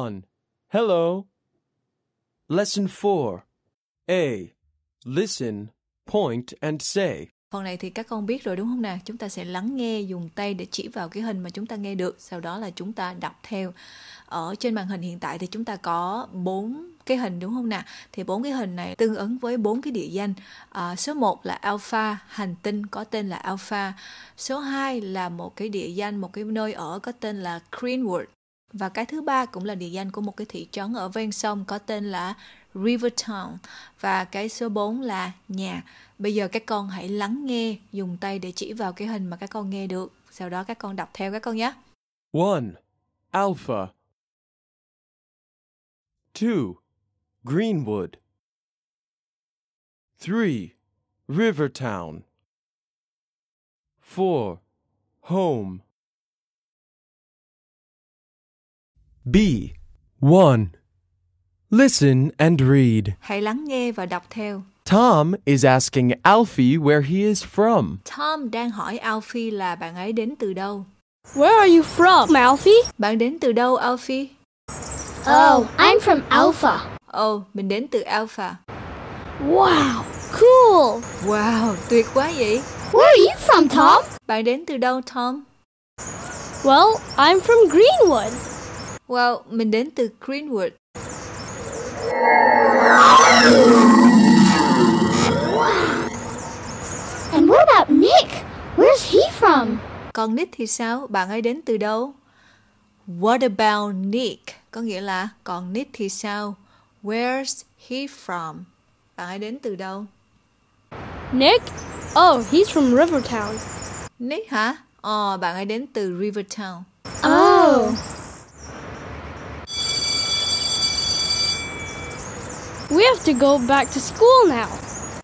1. Hello. Lesson 4. A. Listen, point and say. Phần này thì các con biết rồi đúng không nào? Chúng ta sẽ lắng nghe dùng tay để chỉ vào cái hình mà chúng ta nghe được, sau đó là chúng ta đọc theo. Ở trên màn hình hiện tại thì chúng ta có 4 cái hình đúng không nào? Thì bốn cái hình này tương ứng với bốn cái địa danh. À, số 1 là alpha, hành tinh có tên là alpha. Số 2 là một cái địa danh, một cái nơi ở có tên là Greenwood và cái thứ ba cũng là địa danh của một cái thị trấn ở ven sông có tên là Rivertown và cái số 4 là nhà. Bây giờ các con hãy lắng nghe, dùng tay để chỉ vào cái hình mà các con nghe được. Sau đó các con đọc theo các con nhé. 1. Alpha 2. Greenwood 3. Rivertown 4. Home B. 1. Listen and read. Hãy lắng nghe và đọc theo. Tom is asking Alfie where he is from. Tom đang hỏi Alfie là bạn ấy đến từ đâu. Where are you from, Alfie? Bạn đến từ đâu, Alfie? Oh, I'm from Alpha. Oh, mình đến từ Alpha. Wow, cool. Wow, tuyệt quá vậy. Where are you from, Tom? Bạn đến từ đâu, Tom? Well, I'm from Greenwood. Wow, mình đến từ Greenwood. And what about Nick? Where's he from? Còn Nick thì sao? Bạn ấy đến từ đâu? What about Nick? Có nghĩa là còn Nick thì sao? Where's he from? Bạn ấy đến từ đâu? Nick? Oh, he's from Rivertown. Nick hả? Ồ, ờ, oh, bạn ấy đến từ Rivertown. Oh. We have to go back to school now.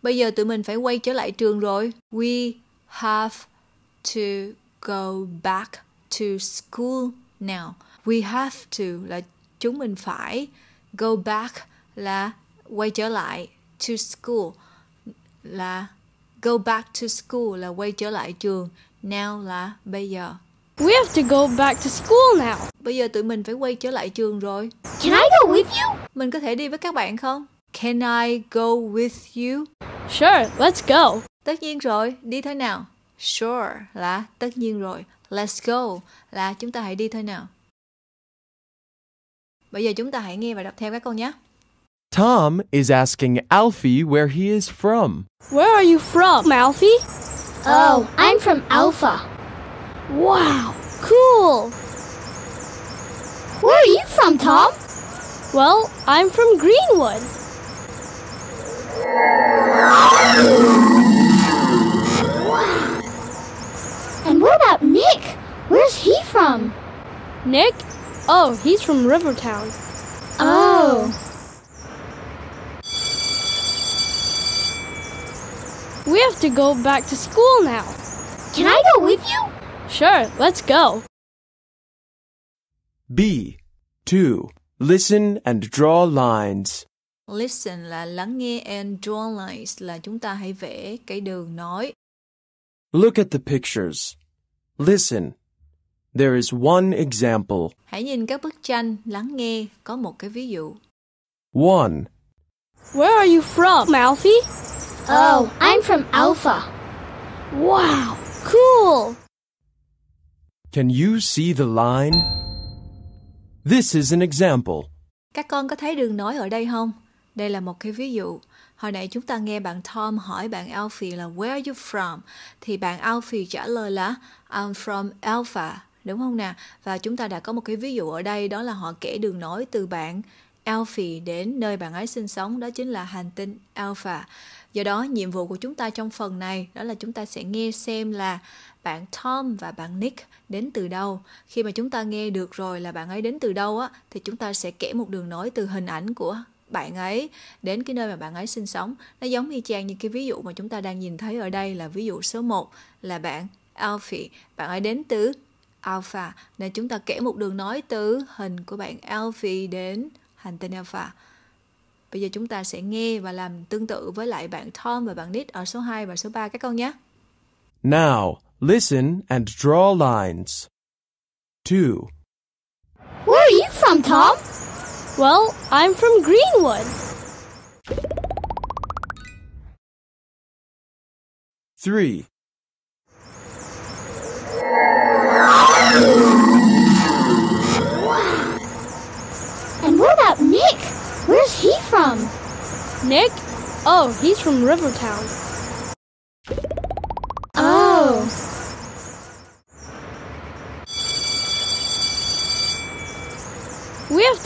Bây giờ tụi mình phải quay trở lại trường rồi. We have to go back to school now. We have to là chúng mình phải go back là quay trở lại to school là go back to school là quay trở lại trường now là bây giờ We have to go back to school now. Bây giờ tụi mình phải quay trở lại trường rồi. Can I go with you? Mình có thể đi với các bạn không? Can I go with you? Sure, let's go. Tất nhiên rồi, đi thôi nào. Sure là tất nhiên rồi. Let's go là chúng ta hãy đi thôi nào. Bây giờ chúng ta hãy nghe và đọc theo các con nhé. Tom is asking Alfie where he is from. Where are you from, Alfie? Oh, oh, I'm from Alpha. Wow, cool. Where are you from, Tom? Well, I'm from Greenwood. And what about Nick? Where's he from? Nick? Oh, he's from Rivertown. Oh. We have to go back to school now. Can I go with you? Sure, let's go. B. 2. Listen and draw lines. Listen là lắng nghe and draw lines là chúng ta hãy vẽ cái đường nói. Look at the pictures. Listen. There is one example. Hãy nhìn các bức tranh, lắng nghe, có một cái ví dụ. One. Where are you from, Alfie? Oh, I'm from Alpha. Wow, cool. Can you see the line? This is an example. Các con có thấy đường nói ở đây không? Đây là một cái ví dụ. Hồi nãy chúng ta nghe bạn Tom hỏi bạn Alfie là Where are you from? Thì bạn Alfie trả lời là I'm from Alpha. Đúng không nào Và chúng ta đã có một cái ví dụ ở đây đó là họ kể đường nối từ bạn Alpha đến nơi bạn ấy sinh sống đó chính là hành tinh Alpha. Do đó nhiệm vụ của chúng ta trong phần này đó là chúng ta sẽ nghe xem là bạn Tom và bạn Nick đến từ đâu. Khi mà chúng ta nghe được rồi là bạn ấy đến từ đâu á thì chúng ta sẽ kể một đường nối từ hình ảnh của bạn ấy đến cái nơi mà bạn ấy sinh sống nó giống y chang như cái ví dụ mà chúng ta đang nhìn thấy ở đây là ví dụ số 1 là bạn Alfie bạn ấy đến từ Alpha nên chúng ta kể một đường nói từ hình của bạn Alfie đến hành tinh Alpha Bây giờ chúng ta sẽ nghe và làm tương tự với lại bạn Tom và bạn Nick ở số 2 và số 3 các con nhé. Now, listen and draw lines. 2. Where are you from, Tom? Well, I'm from Greenwood. Three. And what about Nick? Where's he from? Nick? Oh, he's from Rivertown.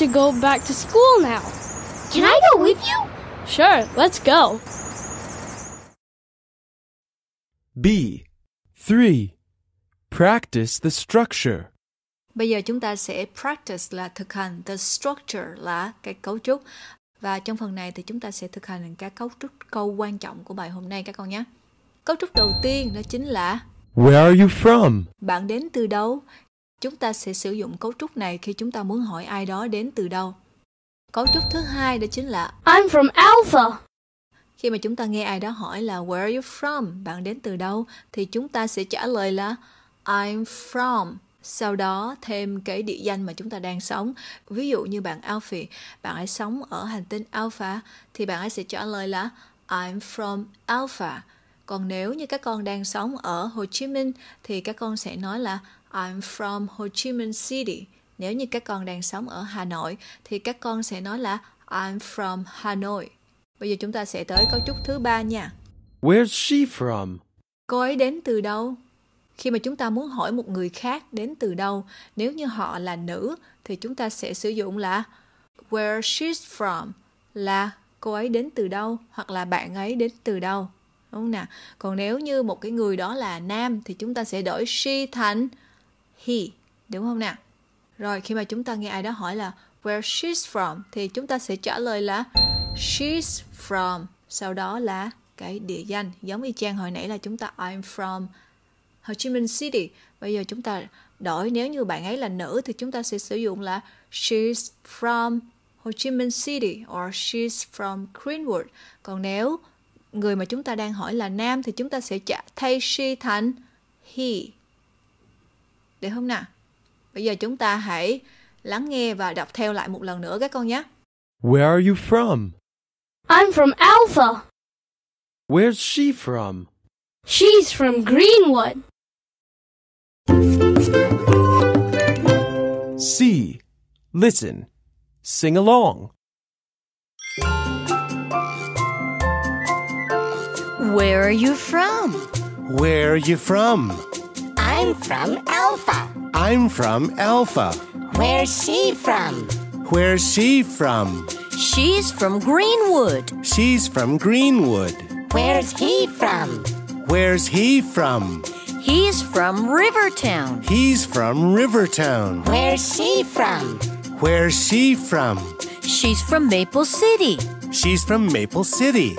to go back to school now. Can I go with you? Sure, let's go. B. 3. Practice the structure. Bây giờ chúng ta sẽ practice là thực hành, the structure là cái cấu trúc. Và trong phần này thì chúng ta sẽ thực hành các cấu trúc câu quan trọng của bài hôm nay các con nhé. Cấu trúc đầu tiên đó chính là Where are you from? Bạn đến từ đâu? Chúng ta sẽ sử dụng cấu trúc này khi chúng ta muốn hỏi ai đó đến từ đâu. Cấu trúc thứ hai đó chính là I'm from Alpha. Khi mà chúng ta nghe ai đó hỏi là Where are you from? Bạn đến từ đâu? Thì chúng ta sẽ trả lời là I'm from sau đó thêm cái địa danh mà chúng ta đang sống. Ví dụ như bạn Alpha, bạn ấy sống ở hành tinh Alpha thì bạn ấy sẽ trả lời là I'm from Alpha. Còn nếu như các con đang sống ở Hồ Chí Minh thì các con sẽ nói là I'm from Ho Chi Minh City. Nếu như các con đang sống ở Hà Nội thì các con sẽ nói là I'm from Hanoi. Bây giờ chúng ta sẽ tới câu trúc thứ ba nha. Where's she from? Cô ấy đến từ đâu? Khi mà chúng ta muốn hỏi một người khác đến từ đâu, nếu như họ là nữ thì chúng ta sẽ sử dụng là where she's from là cô ấy đến từ đâu hoặc là bạn ấy đến từ đâu. Đúng không nè? Còn nếu như một cái người đó là nam thì chúng ta sẽ đổi she thành he, đúng không nào? Rồi khi mà chúng ta nghe ai đó hỏi là where she's from thì chúng ta sẽ trả lời là she's from, sau đó là cái địa danh giống y chang hồi nãy là chúng ta I'm from Ho Chi Minh City. Bây giờ chúng ta đổi nếu như bạn ấy là nữ thì chúng ta sẽ sử dụng là she's from Ho Chi Minh City or she's from Greenwood. Còn nếu người mà chúng ta đang hỏi là nam thì chúng ta sẽ trả thay she thành he được không nào? Bây giờ chúng ta hãy lắng nghe và đọc theo lại một lần nữa các con nhé. Where are you from? I'm from Alpha. Where's she from? She's from Greenwood. See, listen, sing along. Where are you from? Where are you from? I'm from Alpha. I'm from Alpha. Where's she from? Where's she from? She's from Greenwood. She's from Greenwood. Where's he from? Where's he from? He's from Rivertown. He's from Rivertown. Where's she from? Where's she from? She's from Maple City. She's from Maple City.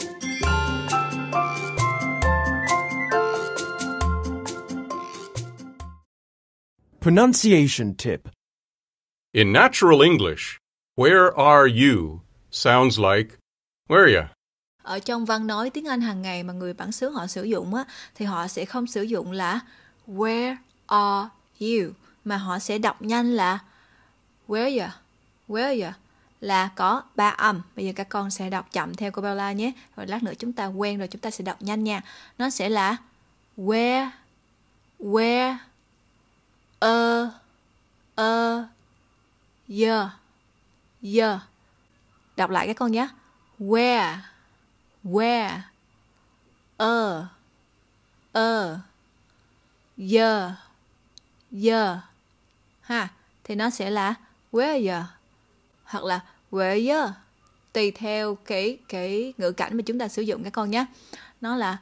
Pronunciation tip. In natural English, where are you sounds like where ya? Ở trong văn nói tiếng Anh hàng ngày mà người bản xứ họ sử dụng á thì họ sẽ không sử dụng là where are you mà họ sẽ đọc nhanh là where ya? Where ya? là có ba âm. Bây giờ các con sẽ đọc chậm theo cô Bella nhé. Rồi lát nữa chúng ta quen rồi chúng ta sẽ đọc nhanh nha. Nó sẽ là where where ơ ơ dơ dơ đọc lại các con nhé where where ơ ơ dơ dơ ha thì nó sẽ là where giờ hoặc là where giờ tùy theo cái cái ngữ cảnh mà chúng ta sử dụng các con nhé nó là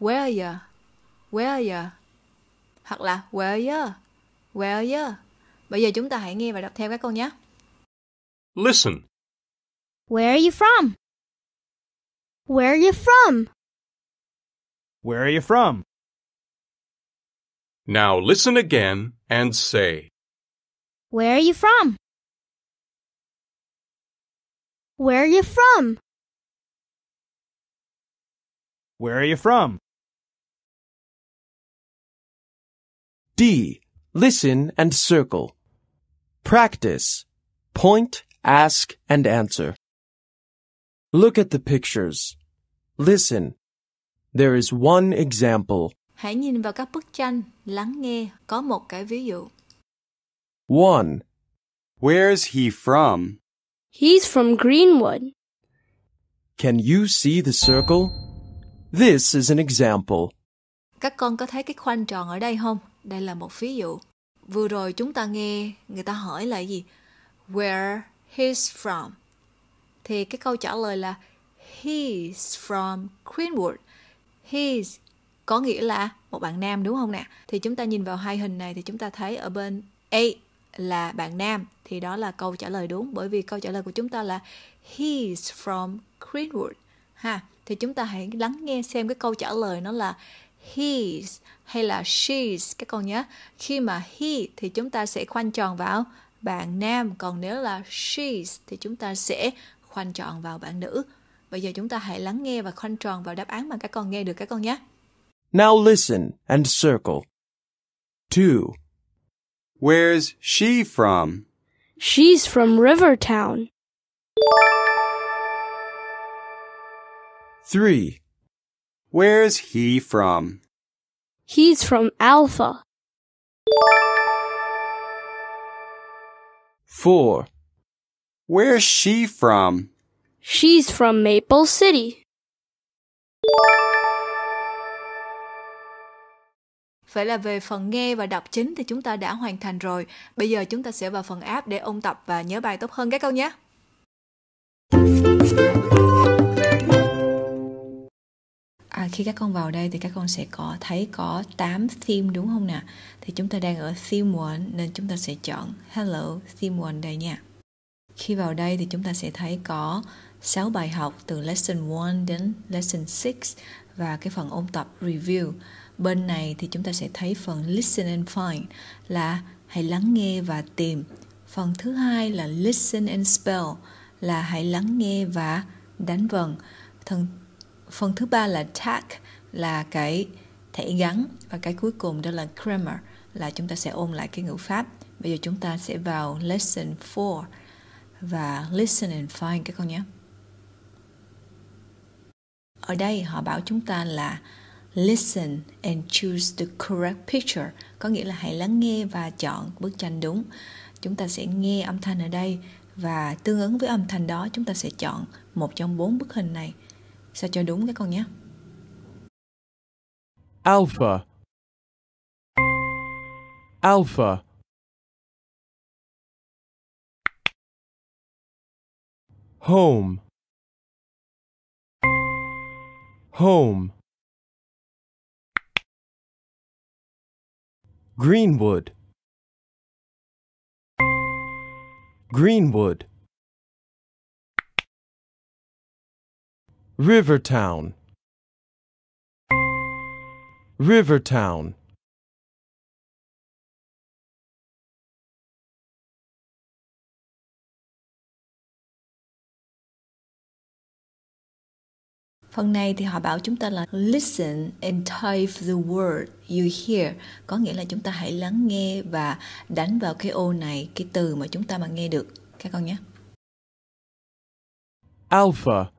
where giờ where giờ hoặc là where giờ Well, yeah. Bây giờ chúng ta hãy nghe và đọc theo các con nhé. Listen. Where are you from? Where are you from? Where are you from? Now listen again and say. Where are you from? Where are you from? Where are you from? D. Listen and circle. Practice. Point, ask, and answer. Look at the pictures. Listen. There is one example. Hãy nhìn vào các bức tranh, lắng nghe, có một cái ví dụ. 1. Where's he from? He's from Greenwood. Can you see the circle? This is an example. Các con có thấy cái khoanh tròn ở đây không? Đây là một ví dụ. vừa rồi chúng ta nghe người ta hỏi là gì where he's from thì cái câu trả lời là he's from Greenwood he's có nghĩa là một bạn nam đúng không nè thì chúng ta nhìn vào hai hình này thì chúng ta thấy ở bên A là bạn nam thì đó là câu trả lời đúng bởi vì câu trả lời của chúng ta là he's from Greenwood ha thì chúng ta hãy lắng nghe xem cái câu trả lời nó là his hay là she's các con nhé. Khi mà he thì chúng ta sẽ khoanh tròn vào bạn nam, còn nếu là she's thì chúng ta sẽ khoanh tròn vào bạn nữ. Bây giờ chúng ta hãy lắng nghe và khoanh tròn vào đáp án mà các con nghe được các con nhé. Now listen and circle. 2. Where's she from? She's from Rivertown. 3. Where's he from? He's from Alpha. 4. Where's she from? She's from Maple City. Vậy là về phần nghe và đọc chính thì chúng ta đã hoàn thành rồi. Bây giờ chúng ta sẽ vào phần app để ôn tập và nhớ bài tốt hơn các câu nhé khi các con vào đây thì các con sẽ có thấy có 8 theme đúng không nè thì chúng ta đang ở theme 1 nên chúng ta sẽ chọn hello theme 1 đây nha khi vào đây thì chúng ta sẽ thấy có 6 bài học từ lesson 1 đến lesson 6 và cái phần ôn tập review. Bên này thì chúng ta sẽ thấy phần listen and find là hãy lắng nghe và tìm. Phần thứ hai là listen and spell là hãy lắng nghe và đánh vần. Phần phần thứ ba là tag là cái thẻ gắn và cái cuối cùng đó là grammar là chúng ta sẽ ôn lại cái ngữ pháp bây giờ chúng ta sẽ vào lesson 4 và listen and find các con nhé ở đây họ bảo chúng ta là listen and choose the correct picture có nghĩa là hãy lắng nghe và chọn bức tranh đúng chúng ta sẽ nghe âm thanh ở đây và tương ứng với âm thanh đó chúng ta sẽ chọn một trong bốn bức hình này sao cho đúng cái con nhé. Alpha Alpha Home Home Greenwood Greenwood Rivertown Rivertown Phần này thì họ bảo chúng ta là listen and type the word you hear, có nghĩa là chúng ta hãy lắng nghe và đánh vào cái ô này, cái từ mà chúng ta mà nghe được. Các con nhé. Alpha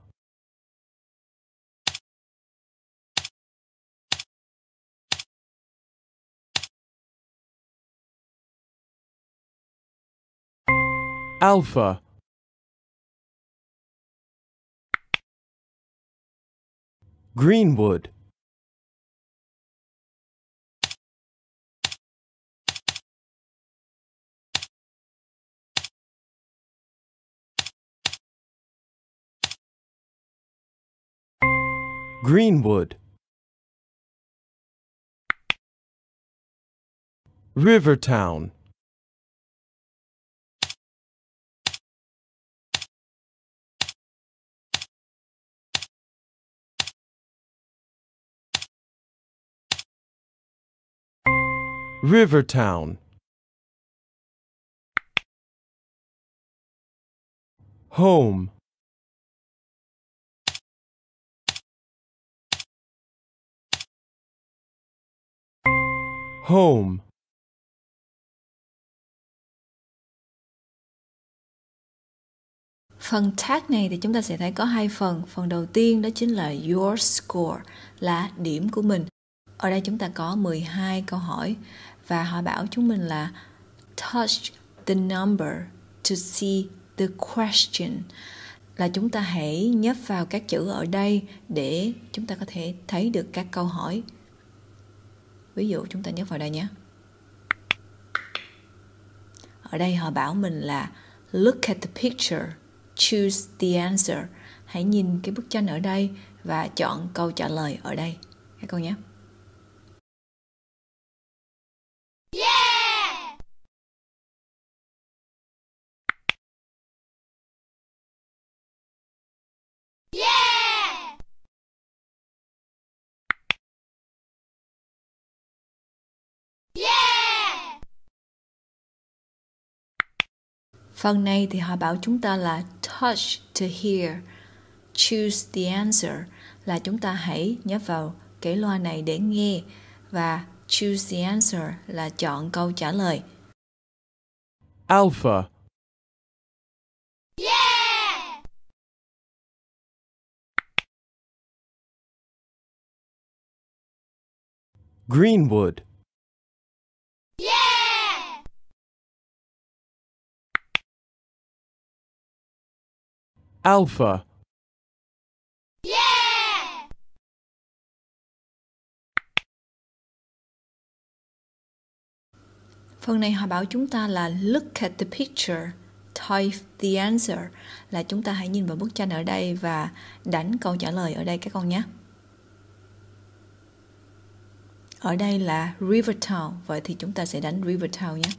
Alpha Greenwood Greenwood Rivertown Rivertown Home Home Phần tag này thì chúng ta sẽ thấy có hai phần. Phần đầu tiên đó chính là your score là điểm của mình. Ở đây chúng ta có 12 câu hỏi và họ bảo chúng mình là touch the number to see the question là chúng ta hãy nhấp vào các chữ ở đây để chúng ta có thể thấy được các câu hỏi. Ví dụ chúng ta nhấp vào đây nhé. Ở đây họ bảo mình là look at the picture, choose the answer. Hãy nhìn cái bức tranh ở đây và chọn câu trả lời ở đây. Các con nhé. Phần này thì họ bảo chúng ta là touch to hear, choose the answer là chúng ta hãy nhấp vào cái loa này để nghe và Choose the answer là chọn câu trả lời. Alpha Yeah! Greenwood Yeah! Alpha Phần này họ bảo chúng ta là look at the picture, type the answer là chúng ta hãy nhìn vào bức tranh ở đây và đánh câu trả lời ở đây các con nhé. Ở đây là Rivertown, vậy thì chúng ta sẽ đánh Rivertown nhé.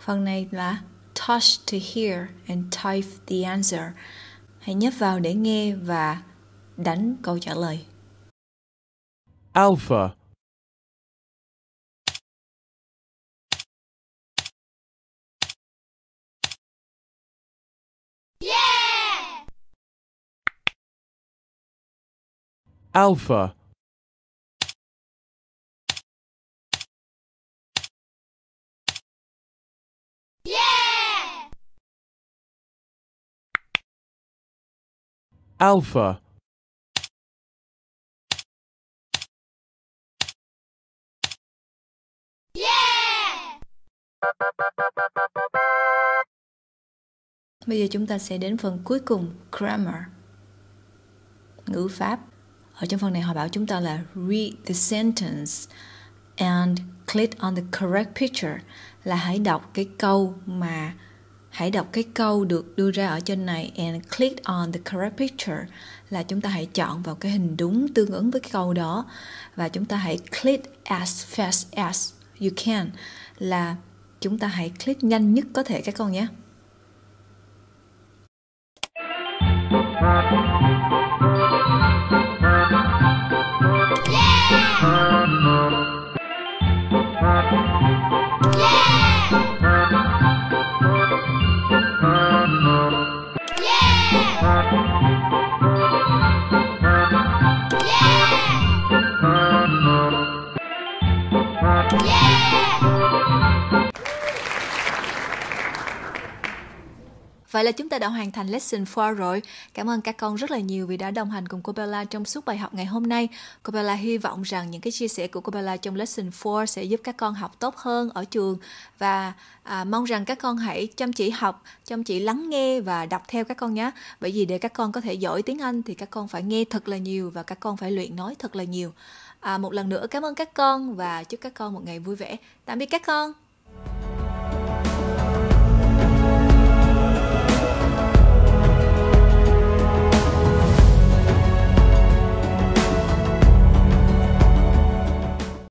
Phần này là touch to hear and type the answer. Hãy nhấp vào để nghe và đánh câu trả lời. Alpha Yeah! Alpha Alpha Yeah! Bây giờ chúng ta sẽ đến phần cuối cùng, grammar. Ngữ pháp. Ở trong phần này họ bảo chúng ta là read the sentence and click on the correct picture là hãy đọc cái câu mà hãy đọc cái câu được đưa ra ở trên này and click on the correct picture là chúng ta hãy chọn vào cái hình đúng tương ứng với cái câu đó và chúng ta hãy click as fast as you can là chúng ta hãy click nhanh nhất có thể các con nhé. Vậy là chúng ta đã hoàn thành lesson 4 rồi. Cảm ơn các con rất là nhiều vì đã đồng hành cùng cô Bella trong suốt bài học ngày hôm nay. Cô Bella hy vọng rằng những cái chia sẻ của cô Bella trong lesson 4 sẽ giúp các con học tốt hơn ở trường và à, mong rằng các con hãy chăm chỉ học, chăm chỉ lắng nghe và đọc theo các con nhé. Bởi vì để các con có thể giỏi tiếng Anh thì các con phải nghe thật là nhiều và các con phải luyện nói thật là nhiều. À, một lần nữa cảm ơn các con và chúc các con một ngày vui vẻ. Tạm biệt các con.